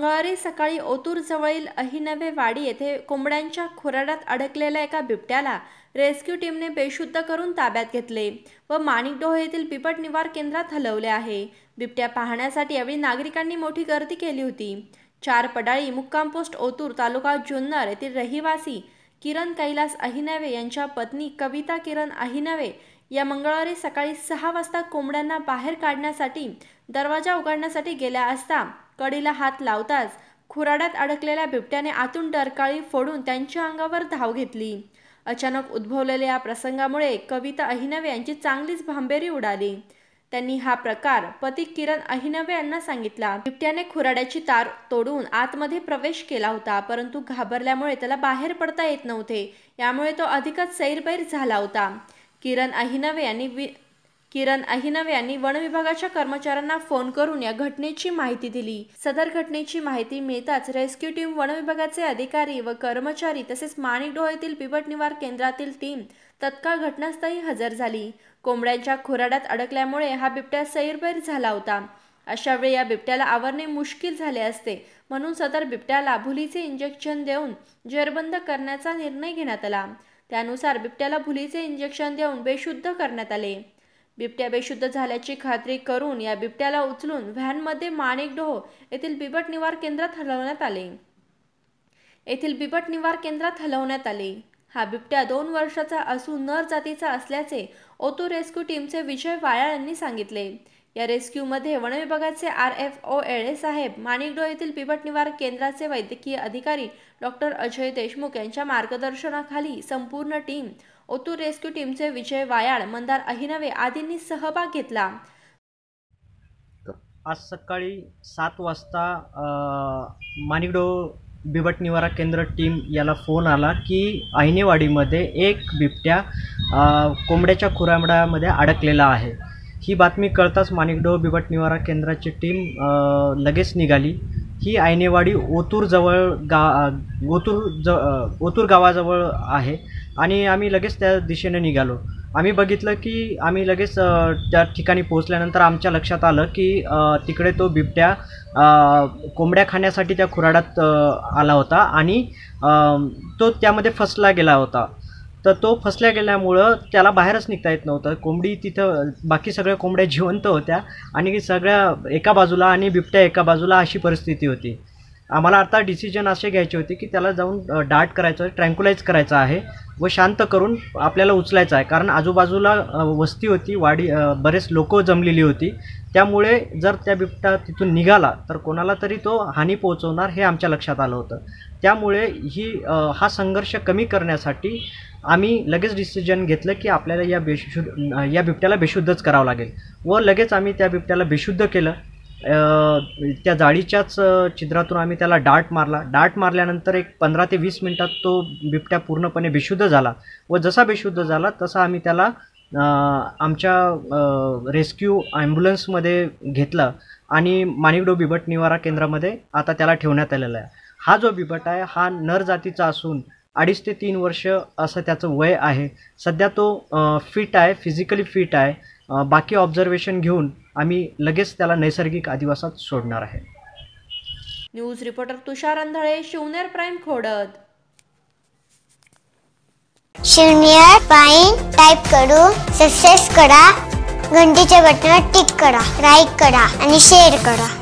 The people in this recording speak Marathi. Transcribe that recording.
मंगळवारी सकाळी ओतूरजवळील अहिनवे वाडी येथे कोंबड्यांच्या खुराड्यात अडकलेल्या एका बिबट्याला रेस्क्यू टीमने बेशुद्ध करून ताब्यात घेतले व माणिकडोह येथील बिबट निवार केंद्रात हलवले आहे बिबट्या पाहण्यासाठी यावेळी नागरिकांनी मोठी गर्दी केली होती चार पडाळी मुक्काम पोस्ट ओतूर तालुका जुन्नर येथील रहिवासी किरण कैलास अहिनवे यांच्या पत्नी कविता किरण अहिनवे या मंगळवारी सकाळी सहा वाजता कोंबड्यांना बाहेर काढण्यासाठी दरवाजा उघडण्यासाठी गेल्या असता कडीला हात लावताच खुराड्यात अडकलेल्या बिबट्याने आतून टरकाळी फोडून त्यांच्या अंगावर धाव घेतली अचानक उद्भवलेल्या या प्रसंगामुळे कविता अहिनवे यांची चांगलीच भांबेरी उडाली त्यांनी हा प्रकार पती किरण अहिनवे यांना सांगितला बिबट्याने खुराड्याची तार तोडून आतमध्ये प्रवेश केला होता परंतु घाबरल्यामुळे त्याला बाहेर पडता येत नव्हते यामुळे तो अधिकच सैरबैर झाला होता किरण अहिनवे यांनी किरण अहिनव यांनी वनविभागाच्या कर्मचाऱ्यांना फोन करून या घटनेची माहिती दिली सदर घटनेची माहिती मिळताच रेस्क्यू टीम वनविभागाचे अधिकारी व कर्मचारी तसेच येथील बिबट निवार केंद्रातील टीम तत्काळ घटनास्थळी हजर झाली कोंबड्यांच्या खोराड्यात अडकल्यामुळे हा बिबट्या सैरबैर झाला होता अशा वेळी या बिबट्याला आवरणे मुश्किल झाले असते म्हणून सदर बिबट्याला भुलीचे इंजेक्शन देऊन जेरबंद करण्याचा निर्णय घेण्यात आला त्यानुसार बिबट्याला भुलीचे इंजेक्शन देऊन बेशुद्ध करण्यात आले बिबट्या बेशुद्ध झाल्याची खात्री करून या बिबट्याला उचलून व्हॅनमध्ये माणिकडोह येथील बिबट निवार केंद्रात हलवण्यात आले येथील बिबट निवार केंद्रात हलवण्यात आले हा बिबट्या दोन वर्षाचा असून नर जातीचा असल्याचे ओतो रेस्क्यू टीमचे विजय वायाळ यांनी सांगितले या रेस्क्यूमध्ये वनविभागाचे आर एफ ओ एळे साहेब माणिकडो येथील पिबट निवार केंद्राचे वैद्यकीय अधिकारी डॉक्टर अजय देशमुख यांच्या मार्गदर्शनाखाली संपूर्ण टीम ओतू रेस्क्यू टीमचे विजय वायाळ मंदार अहिनवे आदींनी सहभाग घेतला आज सकाळी सात वाजता माणिकडो बिबट निवारा केंद्र टीम याला फोन आला की आईनेवाडीमध्ये एक बिबट्या कोंबड्याच्या खुरामड्यामध्ये अडकलेला आहे ही बातमी कळताच माणिकडोह बिबट निवारा केंद्राची टीम लगेच निघाली ही आयनेवाडी ओतूरजवळ गा ओतूर ज ओतूर गावाजवळ आहे आणि आम्ही लगेच त्या दिशेने निघालो आम्ही बघितलं की आम्ही लगेच त्या ठिकाणी पोहोचल्यानंतर आमच्या लक्षात आलं की तिकडे तो बिबट्या कोंबड्या खाण्यासाठी त्या खुराडात आला होता आणि तो त्यामध्ये फसला गेला होता तर तो फसल्या गेल्यामुळं त्याला बाहेरच निघता येत नव्हतं कोंबडी तिथं बाकी सगळ्या कोंबड्या जिवंत होत्या आणि सगळ्या एका बाजूला आणि बिबट्या एका बाजूला अशी परिस्थिती होती आम्हाला आता डिसिजन असे घ्यायचे होते की त्याला जाऊन डार्ट करायचं आहे ट्रँक्युलाईज करायचं आहे व शांत करून आपल्याला उचलायचं आहे कारण आजूबाजूला वस्ती होती वाडी बरेच लोक जमलेली होती त्यामुळे जर त्या बिबट्या तिथून निघाला तर कोणाला तरी तो हानी पोहोचवणार हे आमच्या लक्षात आलं होतं त्यामुळे ही हा संघर्ष कमी करण्यासाठी आम्ही लगेच डिसिजन घेतलं की आपल्याला या बेशुद्ध या बिबट्याला बेशुद्धच करावं लागेल व लगेच आम्ही त्या बिबट्याला बेशुद्ध केलं त्या जाळीच्याच छिद्रातून आम्ही त्याला डाट मारला डाट मारल्यानंतर एक पंधरा ते वीस मिनटात तो बिबट्या पूर्णपणे बेशुद्ध झाला व जसा बेशुद्ध झाला तसा आम्ही त्याला आमच्या रेस्क्यू ॲम्ब्युलन्समध्ये घेतला आणि माणिकडो बिबट निवारा केंद्रामध्ये आता त्याला ठेवण्यात आलेला आहे हा जो बिबट आहे हा नर जातीचा असून अडीच ते तीन वर्ष असं त्याचं वय आहे सध्या तो फिट आहे फिजिकली फिट आहे बाकी ऑब्झर्वेशन घेऊन आम्ही लगेच त्याला नैसर्गिक आदिवासात सोडणार आहे news reporter Tushar Andhale Shivner prime खोडत शिवनेर प्राईम टाईप करू सक्सेस करा घंटीच्या बटनावर टिक करा लाईक करा आणि शेअर करा